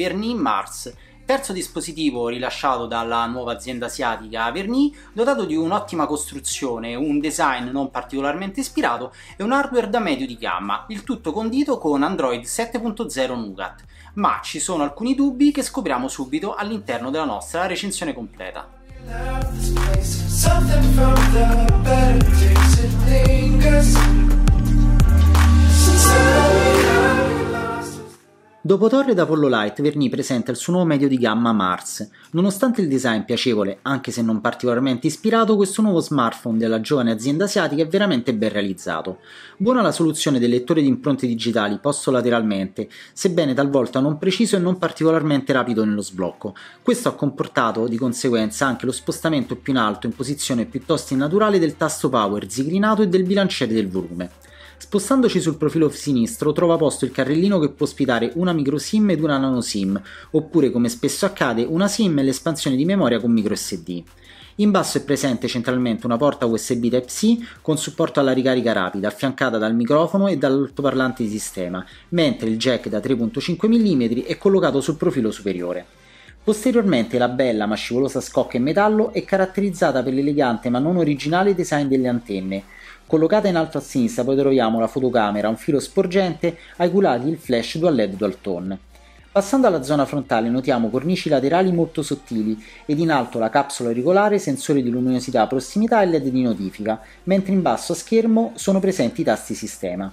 Verni Mars, terzo dispositivo rilasciato dalla nuova azienda asiatica Verni, dotato di un'ottima costruzione, un design non particolarmente ispirato e un hardware da medio di gamma, il tutto condito con Android 7.0 Nougat. Ma ci sono alcuni dubbi che scopriamo subito all'interno della nostra recensione completa. Something from the better things it lingers Dopo Torre d'Apollo Light, Verni presenta il suo nuovo medio di gamma Mars. Nonostante il design piacevole, anche se non particolarmente ispirato, questo nuovo smartphone della giovane azienda asiatica è veramente ben realizzato. Buona la soluzione del lettore di impronte digitali posto lateralmente, sebbene talvolta non preciso e non particolarmente rapido nello sblocco. Questo ha comportato di conseguenza anche lo spostamento più in alto in posizione piuttosto innaturale del tasto power zigrinato e del bilanciere del volume. Spostandoci sul profilo sinistro trova posto il carrellino che può ospitare una micro SIM ed una nano SIM, oppure come spesso accade una SIM e l'espansione di memoria con micro SD. In basso è presente centralmente una porta USB Type-C con supporto alla ricarica rapida, affiancata dal microfono e dall'altoparlante di sistema, mentre il jack da 3.5 mm è collocato sul profilo superiore. Posteriormente la bella ma scivolosa scocca in metallo è caratterizzata per l'elegante ma non originale design delle antenne, Collocata in alto a sinistra poi troviamo la fotocamera, un filo sporgente, ai culati il flash dual LED dual Dualtone. Passando alla zona frontale notiamo cornici laterali molto sottili ed in alto la capsula auricolare, sensori di luminosità prossimità e LED di notifica, mentre in basso a schermo sono presenti i tasti sistema.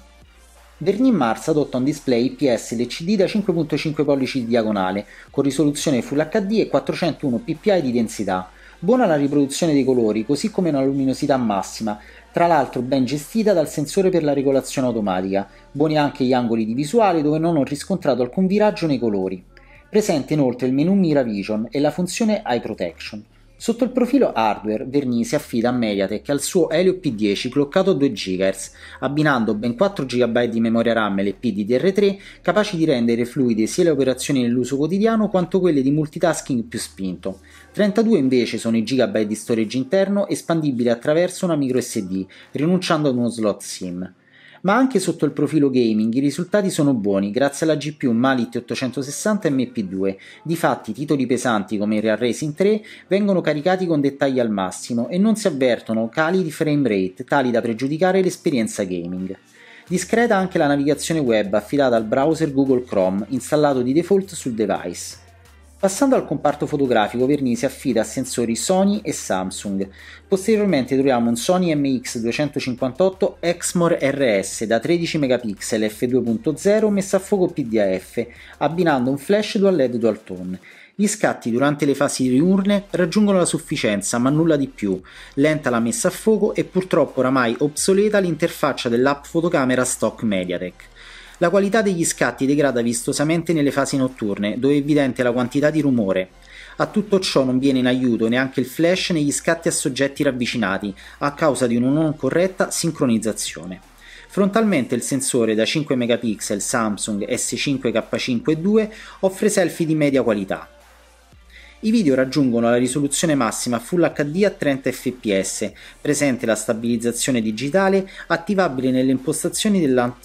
Vernin Mars adotta un display IPS LCD da 5.5 pollici di diagonale, con risoluzione Full HD e 401 ppi di densità, Buona la riproduzione dei colori, così come una luminosità massima, tra l'altro ben gestita dal sensore per la regolazione automatica. Buoni anche gli angoli di visuale dove non ho riscontrato alcun viraggio nei colori. Presente inoltre il menu Miravision e la funzione Eye Protection. Sotto il profilo hardware, Verni si affida a Mediatek al suo Helio P10 cloccato a 2 GHz, abbinando ben 4 GB di memoria RAM LPDDR3 capaci di rendere fluide sia le operazioni nell'uso quotidiano quanto quelle di multitasking più spinto. 32 invece sono i GB di storage interno espandibili attraverso una microSD, rinunciando ad uno slot SIM. Ma anche sotto il profilo gaming i risultati sono buoni grazie alla GPU Malit 860 MP2. Difatti titoli pesanti come Real Racing 3 vengono caricati con dettagli al massimo e non si avvertono cali di frame rate tali da pregiudicare l'esperienza gaming. Discreta anche la navigazione web affidata al browser Google Chrome installato di default sul device. Passando al comparto fotografico, Verni si affida a sensori Sony e Samsung. Posteriormente troviamo un Sony MX258 Exmor RS da 13 megapixel f2.0 messo a fuoco PDAF, abbinando un flash dual LED dual tone. Gli scatti durante le fasi diurne raggiungono la sufficienza, ma nulla di più. Lenta la messa a fuoco e purtroppo oramai obsoleta l'interfaccia dell'app fotocamera stock Mediatek. La qualità degli scatti degrada vistosamente nelle fasi notturne, dove è evidente la quantità di rumore. A tutto ciò non viene in aiuto neanche il flash negli scatti a soggetti ravvicinati, a causa di una non corretta sincronizzazione. Frontalmente il sensore da 5 megapixel Samsung S5K5 II offre selfie di media qualità. I video raggiungono la risoluzione massima Full HD a 30 fps, presente la stabilizzazione digitale attivabile nelle impostazioni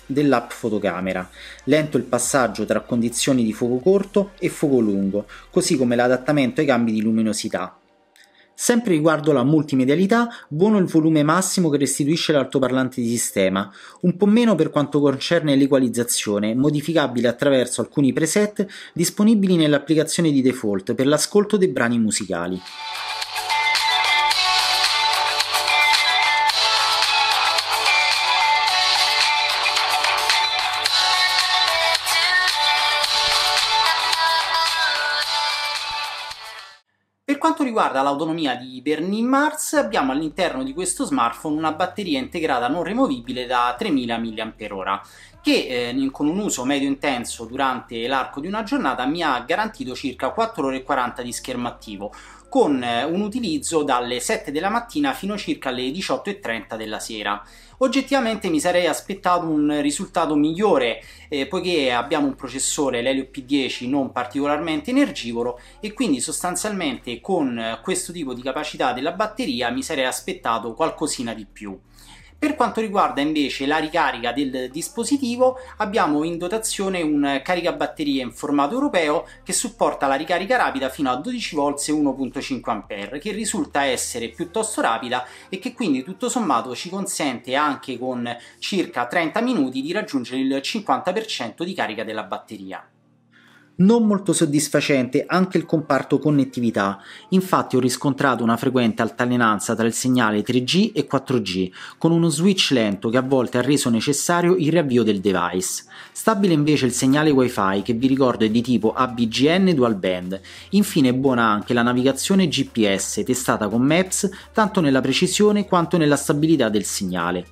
dell'app fotocamera, lento il passaggio tra condizioni di fuoco corto e fuoco lungo, così come l'adattamento ai cambi di luminosità. Sempre riguardo la multimedialità, buono il volume massimo che restituisce l'altoparlante di sistema, un po' meno per quanto concerne l'equalizzazione, modificabile attraverso alcuni preset disponibili nell'applicazione di default per l'ascolto dei brani musicali. quanto riguarda l'autonomia di Bernie Mars, abbiamo all'interno di questo smartphone una batteria integrata non rimovibile da 3000 mAh che eh, con un uso medio intenso durante l'arco di una giornata mi ha garantito circa 4 ore e 40 di schermo attivo con eh, un utilizzo dalle 7 della mattina fino a circa le 18.30 della sera. Oggettivamente mi sarei aspettato un risultato migliore eh, poiché abbiamo un processore l'Helio P10 non particolarmente energivoro e quindi sostanzialmente con eh, questo tipo di capacità della batteria mi sarei aspettato qualcosina di più. Per quanto riguarda invece la ricarica del dispositivo abbiamo in dotazione un caricabatterie in formato europeo che supporta la ricarica rapida fino a 12 V 1.5 A che risulta essere piuttosto rapida e che quindi tutto sommato ci consente anche con circa 30 minuti di raggiungere il 50% di carica della batteria. Non molto soddisfacente anche il comparto connettività, infatti ho riscontrato una frequente altalenanza tra il segnale 3G e 4G, con uno switch lento che a volte ha reso necessario il riavvio del device. Stabile invece il segnale WiFi che vi ricordo è di tipo ABGN dual band. Infine è buona anche la navigazione GPS testata con Maps tanto nella precisione quanto nella stabilità del segnale.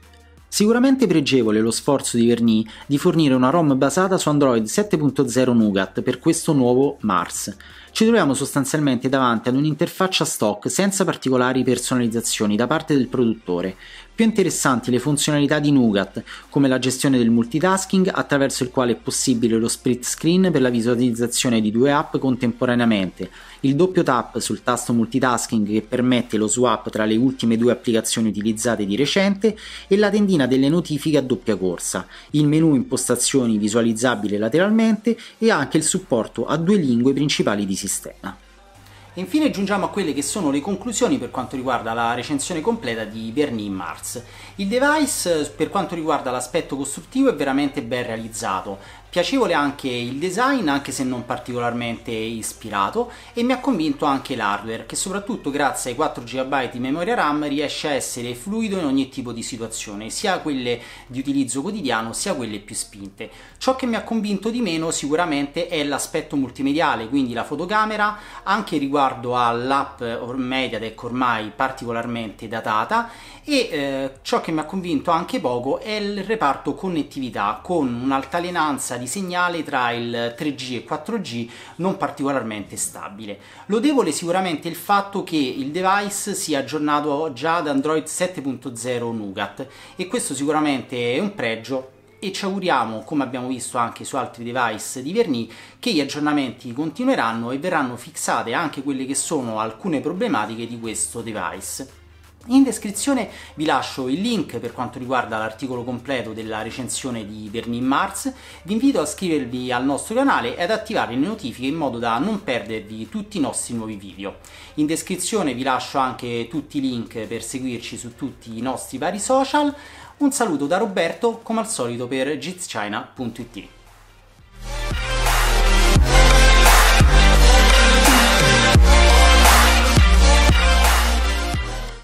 Sicuramente pregevole lo sforzo di Verni di fornire una ROM basata su Android 7.0 Nougat per questo nuovo Mars, ci troviamo sostanzialmente davanti ad un'interfaccia stock senza particolari personalizzazioni da parte del produttore. Più interessanti le funzionalità di Nougat, come la gestione del multitasking attraverso il quale è possibile lo split screen per la visualizzazione di due app contemporaneamente, il doppio tap sul tasto multitasking che permette lo swap tra le ultime due applicazioni utilizzate di recente e la tendina delle notifiche a doppia corsa, il menu impostazioni visualizzabile lateralmente e anche il supporto a due lingue principali di sistema. infine giungiamo a quelle che sono le conclusioni per quanto riguarda la recensione completa di Bernie Mars. Il device per quanto riguarda l'aspetto costruttivo è veramente ben realizzato, Piacevole anche il design, anche se non particolarmente ispirato, e mi ha convinto anche l'hardware, che soprattutto grazie ai 4 GB di memoria RAM riesce a essere fluido in ogni tipo di situazione, sia quelle di utilizzo quotidiano, sia quelle più spinte. Ciò che mi ha convinto di meno sicuramente è l'aspetto multimediale, quindi la fotocamera, anche riguardo all'app MediaTek ormai particolarmente datata, e eh, ciò che mi ha convinto anche poco è il reparto connettività, con un'altalenanza di segnale tra il 3G e 4G non particolarmente stabile. Lodevole sicuramente il fatto che il device sia aggiornato già ad Android 7.0 Nougat e questo sicuramente è un pregio e ci auguriamo, come abbiamo visto anche su altri device di Verni, che gli aggiornamenti continueranno e verranno fissate anche quelle che sono alcune problematiche di questo device. In descrizione vi lascio il link per quanto riguarda l'articolo completo della recensione di Bernie Mars, vi invito a iscrivervi al nostro canale e ad attivare le notifiche in modo da non perdervi tutti i nostri nuovi video. In descrizione vi lascio anche tutti i link per seguirci su tutti i nostri vari social. Un saluto da Roberto, come al solito per jitschina.it.